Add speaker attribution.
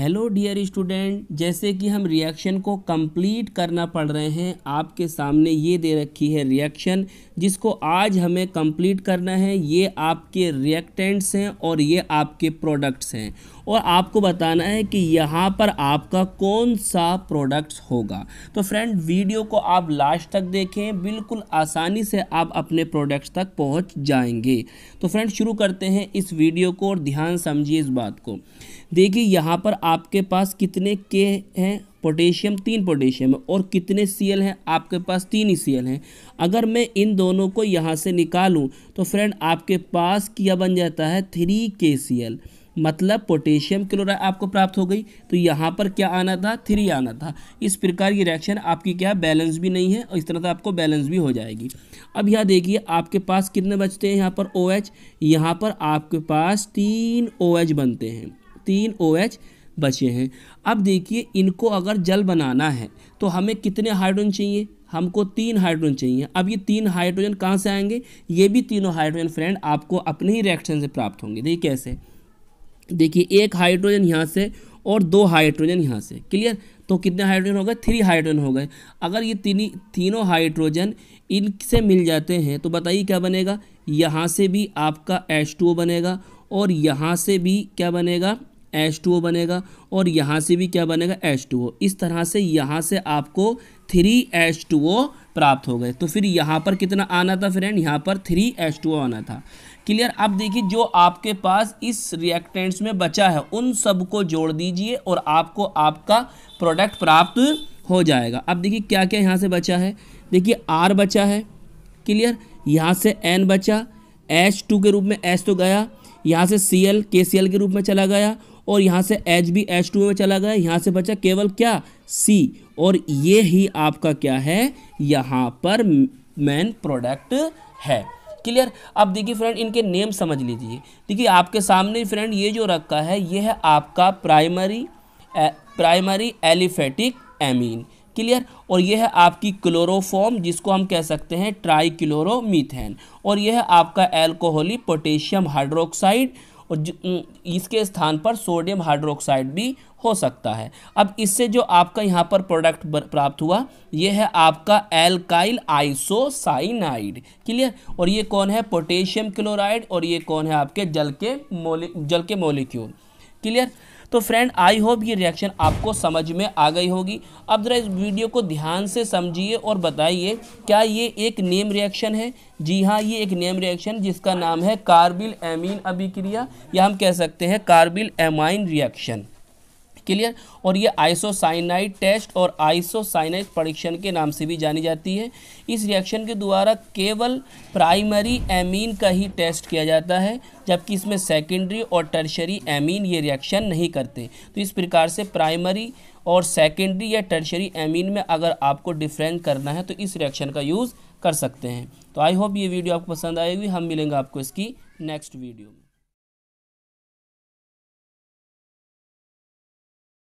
Speaker 1: hello dear student जैसे कि हम रिएक्शन को कंप्लीट करना पड़ रहे हैं आपके सामने ये दे रखी है रिएक्शन जिसको आज हमें कंप्लीट करना है ये आपके रिएक्टेंट्स हैं और ये आपके प्रोडक्ट्स हैं और आपको बताना है कि यहाँ पर आपका कौन सा प्रोडक्ट्स होगा तो फ्रेंड वीडियो को आप लास्ट तक देखें बिल्कुल आसानी से आप अपने प्रोडक्ट्स तक पहुँच जाएंगे तो फ्रेंड शुरू करते हैं इस वीडियो को और ध्यान समझिए इस बात को देखिए यहाँ पर आपके पास कितने के हैं पोटेशियम तीन पोटेशियम है और कितने सी एल हैं आपके पास तीन ही सी एल हैं अगर मैं इन दोनों को यहाँ से निकालूँ तो फ्रेंड आपके पास क्या बन जाता है थ्री के सी एल मतलब पोटेशियम क्लोराइड आपको प्राप्त हो गई तो यहाँ पर क्या आना था थ्री आना था इस प्रकार की रिएक्शन आपकी क्या बैलेंस भी नहीं है और इस तरह से आपको बैलेंस भी हो जाएगी अब यहाँ देखिए आपके पास कितने बचते हैं यहाँ पर ओ OH, यहाँ पर आपके पास तीन ओ OH बनते हैं तीन ओ OH बचे हैं अब देखिए इनको अगर जल बनाना है तो हमें कितने हाइड्रोजन चाहिए हमको तीन हाइड्रोजन चाहिए अब ये तीन हाइड्रोजन कहाँ से आएंगे ये भी तीनों हाइड्रोजन फ्रेंड आपको अपने ही रिएक्शन से प्राप्त होंगे देखिए कैसे देखिए एक हाइड्रोजन यहाँ से और दो हाइड्रोजन यहाँ से क्लियर तो कितने हाइड्रोजन हो गए थ्री हाइड्रोजन हो गए अगर ये तीन तीनों हाइड्रोजन इनसे मिल जाते हैं तो बताइए क्या बनेगा यहाँ से भी आपका एच टू ओ बनेगा और यहाँ से भी क्या बनेगा एच टू ओ बनेगा और यहाँ से भी क्या बनेगा एच टू ओ इस तरह से यहाँ से आपको थ्री एच टू ओ प्राप्त हो गए तो फिर यहाँ पर कितना आना था फ्रेंड यहाँ पर थ्री एच टू ओ आना था क्लियर अब देखिए जो आपके पास इस रिएक्टेंट्स में बचा है उन सबको जोड़ दीजिए और आपको आपका प्रोडक्ट प्राप्त हो जाएगा अब देखिए क्या क्या यहाँ से बचा है देखिए आर बचा है क्लियर यहाँ से एन बचा एच टू के रूप में एच तो गया यहाँ से सी एल के सी एल के रूप में चला गया और यहाँ से एच बी एच टू में चला गया यहाँ से बचा केवल क्या सी और ये ही आपका क्या है यहाँ पर मेन प्रोडक्ट है क्लियर अब देखिए फ्रेंड इनके नेम समझ लीजिए देखिए आपके सामने फ्रेंड ये जो रखा है ये है आपका primary primary aliphatic amine clear और यह है आपकी क्लोरोफॉर्म जिसको हम कह सकते हैं ट्राई क्लोरोमीथेन और यह है आपका एल्कोहली पोटेशियम हाइड्रोक्साइड और इसके स्थान पर सोडियम हाइड्रोक्साइड भी हो सकता है अब इससे जो आपका यहाँ पर प्रोडक्ट प्राप्त हुआ ये है आपका एल्काइल आइसोसाइनाइड क्लियर और ये कौन है पोटेशियम क्लोराइड और ये कौन है आपके जल के मोले जल के मोलिक्यूल क्लियर तो फ्रेंड आई होप ये रिएक्शन आपको समझ में आ गई होगी अब ज़रा इस वीडियो को ध्यान से समझिए और बताइए क्या ये एक नेम रिएक्शन है जी हाँ ये एक नेम रिएक्शन जिसका नाम है कार्बिल एमीन अभिक्रिया या हम कह सकते हैं कार्बिल एमाइन रिएक्शन क्लियर और ये आइसोसाइनाइड टेस्ट और आइसोसाइनाइड परीक्षण के नाम से भी जानी जाती है इस रिएक्शन के द्वारा केवल प्राइमरी एमीन का ही टेस्ट किया जाता है जबकि इसमें सेकेंडरी और टर्शरी एमीन ये रिएक्शन नहीं करते तो इस प्रकार से प्राइमरी और सेकेंडरी या टर्शरी एमीन में अगर आपको डिफ्रेंस करना है तो इस रिएक्शन का यूज़ कर सकते हैं तो आई होप ये वीडियो आपको पसंद आएगी हम मिलेंगे आपको इसकी नेक्स्ट वीडियो में